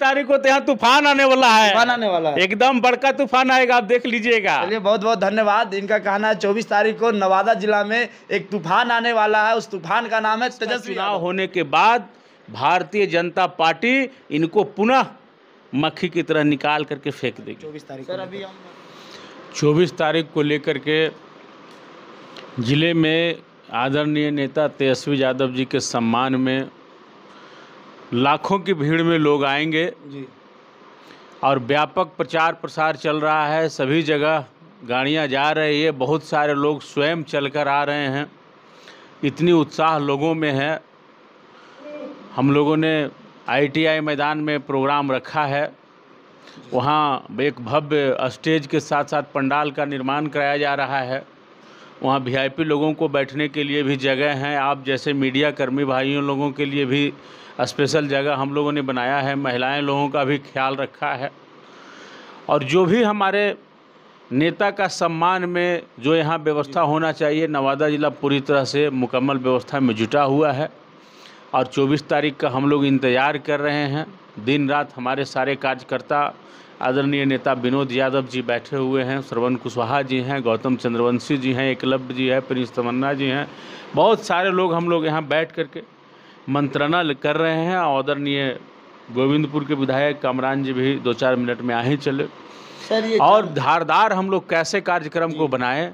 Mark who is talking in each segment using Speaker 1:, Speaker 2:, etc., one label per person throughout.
Speaker 1: तारीख को तो यहाँ तूफान आने वाला है तूफान आने वाला है एकदम बड़का तूफान आएगा आप देख लीजिएगा चलिए बहुत बहुत धन्यवाद इनका कहना है चौबीस तारीख को नवादा जिला में एक तूफान आने वाला है उस
Speaker 2: तूफान का नाम है तेजस्वी चुनाव होने के बाद भारतीय जनता पार्टी इनको पुनः मक्खी की तरह निकाल करके फेंक देगी चौबीस तारीख चौबीस तारीख को लेकर के जिले में आदरणीय नेता तेजस्वी यादव जी के सम्मान में लाखों की भीड़ में लोग आएंगे जी और व्यापक प्रचार प्रसार चल रहा है सभी जगह गाड़ियाँ जा रही है बहुत सारे लोग स्वयं चलकर आ रहे हैं इतनी उत्साह लोगों में है हम लोगों ने आईटीआई मैदान में प्रोग्राम रखा है वहाँ एक भव्य स्टेज के साथ साथ पंडाल का निर्माण कराया जा रहा है वहाँ वी लोगों को बैठने के लिए भी जगह हैं आप जैसे मीडिया कर्मी भाइयों लोगों के लिए भी स्पेशल जगह हम लोगों ने बनाया है महिलाएं लोगों का भी ख्याल रखा है और जो भी हमारे नेता का सम्मान में जो यहाँ व्यवस्था होना चाहिए नवादा ज़िला पूरी तरह से मुकम्मल व्यवस्था में जुटा हुआ है और 24 तारीख का हम लोग इंतज़ार कर रहे हैं दिन रात हमारे सारे कार्यकर्ता आदरणीय नेता विनोद यादव जी बैठे हुए हैं श्रवण कुशवाहा जी हैं गौतम चंद्रवंशी जी हैं एकलव्य जी हैं प्रिंस तमन्ना जी हैं बहुत सारे लोग हम लोग यहाँ बैठ करके मंत्रणा कर रहे हैं आदरणीय गोविंदपुर के विधायक कामरान जी भी दो चार मिनट में आ ही चले और धारदार हम लोग कैसे कार्यक्रम को बनाएं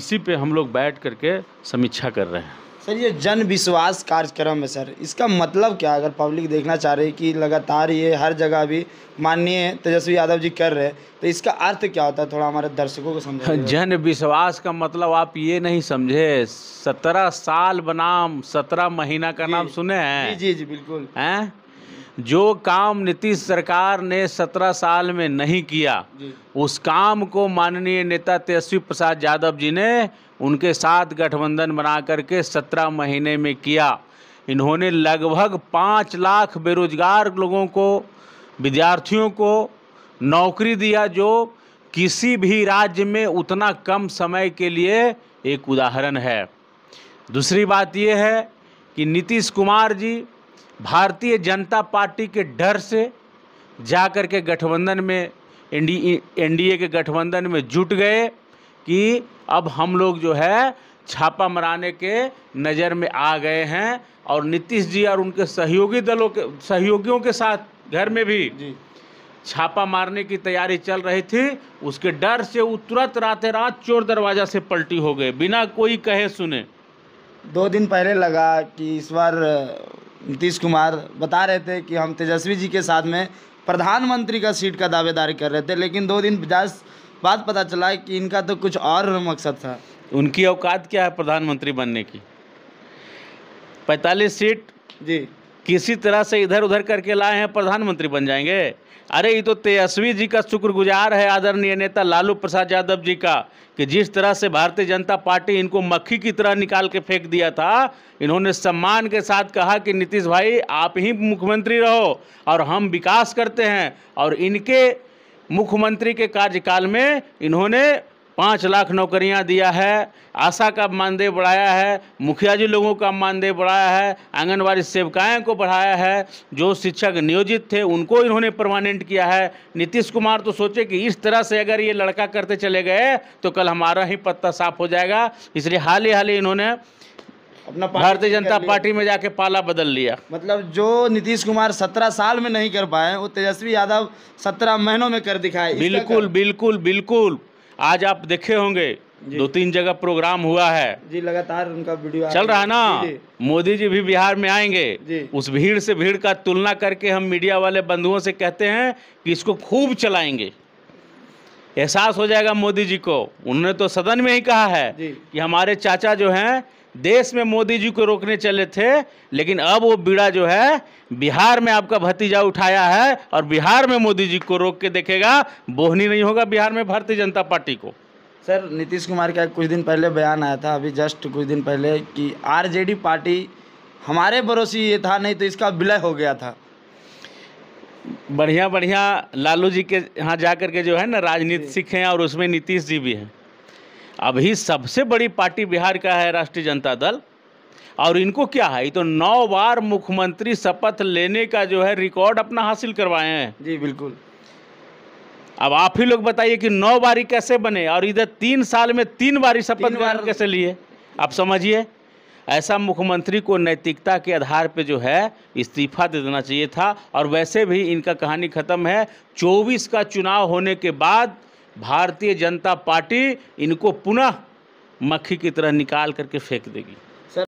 Speaker 2: इसी पे हम लोग बैठ करके समीक्षा कर रहे हैं सर ये
Speaker 1: जन विश्वास कार्यक्रम है सर इसका मतलब क्या अगर पब्लिक देखना चाह रही कि लगातार ये हर जगह अभी माननीय तेजस्वी यादव जी कर रहे तो इसका अर्थ क्या होता है थोड़ा हमारे दर्शकों को समझ
Speaker 2: हाँ, जन विश्वास का मतलब आप ये नहीं समझे सत्रह साल बनाम सत्रह महीना का नाम सुने हैं जी जी जी बिल्कुल हैं जो काम नीतीश सरकार ने सत्रह साल में नहीं किया उस काम को माननीय नेता तेजस्वी प्रसाद यादव जी ने उनके साथ गठबंधन बना करके सत्रह महीने में किया इन्होंने लगभग पाँच लाख बेरोजगार लोगों को विद्यार्थियों को नौकरी दिया जो किसी भी राज्य में उतना कम समय के लिए एक उदाहरण है दूसरी बात यह है कि नीतीश कुमार जी भारतीय जनता पार्टी के डर से जा कर के गठबंधन में एनडी एनडीए के गठबंधन में जुट गए कि अब हम लोग जो है छापा मराने के नज़र में आ गए हैं और नीतीश जी और उनके सहयोगी दलों के सहयोगियों के साथ घर में भी छापा मारने की तैयारी चल रही थी उसके डर से वो तुरंत रात रात चोर दरवाजा से पलटी हो गए बिना कोई कहे सुने
Speaker 1: दो दिन पहले लगा कि इस बार नीतीश कुमार बता रहे थे कि हम तेजस्वी जी के साथ में प्रधानमंत्री का सीट का दावेदारी कर रहे थे लेकिन दो दिन बाद पता चला कि इनका
Speaker 2: तो कुछ और मकसद था उनकी औकात क्या है प्रधानमंत्री बनने की पैंतालीस सीट जी किसी तरह से इधर उधर करके लाए हैं प्रधानमंत्री बन जाएंगे अरे ये तो तेजस्वी जी का शुक्रगुजार है आदरणीय नेता लालू प्रसाद यादव जी का कि जिस तरह से भारतीय जनता पार्टी इनको मक्खी की तरह निकाल के फेंक दिया था इन्होंने सम्मान के साथ कहा कि नीतीश भाई आप ही मुख्यमंत्री रहो और हम विकास करते हैं और इनके मुख्यमंत्री के कार्यकाल में इन्होंने पाँच लाख नौकरियां दिया है आशा का मानदेय बढ़ाया है मुखिया जी लोगों का मानदेय बढ़ाया है आंगनबाड़ी सेविकाएँ को बढ़ाया है जो शिक्षक नियोजित थे उनको इन्होंने परमानेंट किया है नीतीश कुमार तो सोचे कि इस तरह से अगर ये लड़का करते चले गए तो कल हमारा ही पत्ता साफ हो जाएगा इसलिए हाल ही हाल ही इन्होंने अपना भारतीय जनता पार्टी में जाके पाला बदल लिया
Speaker 1: मतलब जो नीतीश कुमार सत्रह साल में नहीं कर पाए वो तेजस्वी यादव सत्रह महीनों में कर दिखाए बिल्कुल
Speaker 2: बिल्कुल बिल्कुल आज आप देखे होंगे दो तीन जगह प्रोग्राम हुआ है
Speaker 1: जी लगातार उनका वीडियो चल रहा है ना
Speaker 2: मोदी जी भी बिहार में आएंगे उस भीड़ से भीड़ का तुलना करके हम मीडिया वाले बंधुओं से कहते हैं कि इसको खूब चलाएंगे एहसास हो जाएगा मोदी जी को उन्होंने तो सदन में ही कहा है कि हमारे चाचा जो हैं देश में मोदी जी को रोकने चले थे लेकिन अब वो बीड़ा जो है बिहार में आपका भतीजा उठाया है और बिहार में मोदी जी को रोक के देखेगा बोहनी नहीं होगा बिहार में भारतीय जनता पार्टी को
Speaker 1: सर नीतीश कुमार का कुछ दिन पहले बयान आया था अभी जस्ट कुछ दिन पहले कि आरजेडी पार्टी हमारे पड़ोसी ये था नहीं तो इसका विलय हो गया था
Speaker 2: बढ़िया बढ़िया लालू जी के यहाँ जा कर के जो है ना राजनीति सीखे हैं और उसमें नीतीश जी भी हैं अभी सबसे बड़ी पार्टी बिहार का है राष्ट्रीय जनता दल और इनको क्या है तो नौ बार मुख्यमंत्री शपथ लेने का जो है रिकॉर्ड अपना हासिल करवाए हैं जी बिल्कुल अब आप ही लोग बताइए कि नौ बारी कैसे बने और इधर तीन साल में तीन बारी शपथ ग्रहण कैसे लिए आप समझिए ऐसा मुख्यमंत्री को नैतिकता के आधार पे जो है इस्तीफा दे देना चाहिए था और वैसे भी इनका कहानी ख़त्म है 24 का चुनाव होने के बाद भारतीय जनता पार्टी इनको पुनः मक्खी की तरह निकाल करके फेंक देगी